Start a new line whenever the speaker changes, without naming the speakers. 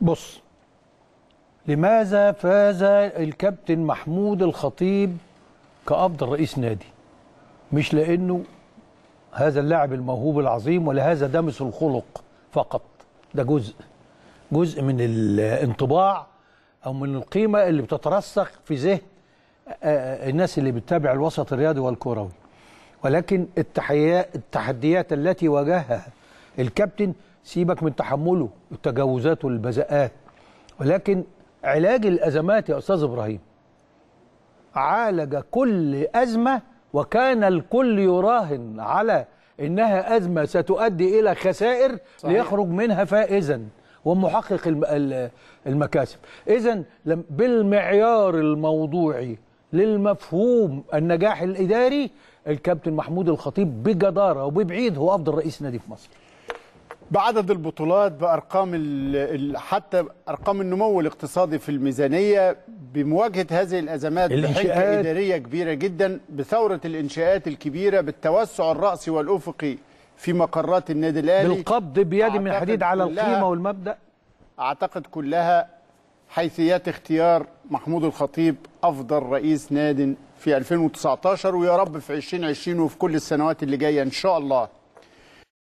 بص لماذا فاز الكابتن محمود الخطيب كأفضل رئيس نادي مش لأنه هذا اللاعب الموهوب العظيم ولا هذا دمس الخلق فقط ده جزء جزء من الانطباع أو من القيمة اللي بتترسخ في ذهن آه، آه، الناس اللي بتتابع الوسط الرياضي والكروي ولكن التحديات التي واجهها الكابتن سيبك من تحمله التجاوزات والبزاءات ولكن علاج الازمات يا استاذ ابراهيم عالج كل ازمه وكان الكل يراهن على انها ازمه ستؤدي الى خسائر صحيح. ليخرج منها فائزا ومحقق المكاسب اذا بالمعيار الموضوعي للمفهوم النجاح الاداري الكابتن محمود الخطيب
بجداره وببعيد هو افضل رئيس نادي في مصر بعدد البطولات بارقام حتى ارقام النمو الاقتصادي في الميزانيه بمواجهه هذه الازمات بحجه اداريه كبيره جدا بثوره الانشاءات الكبيره بالتوسع الراسي والافقي في مقرات النادي الاهلي بالقبض بيد من حديد على القيمه والمبدا اعتقد كلها حيثيات اختيار محمود الخطيب افضل رئيس ناد في 2019 ويا رب في 2020 وفي كل السنوات اللي جايه ان شاء الله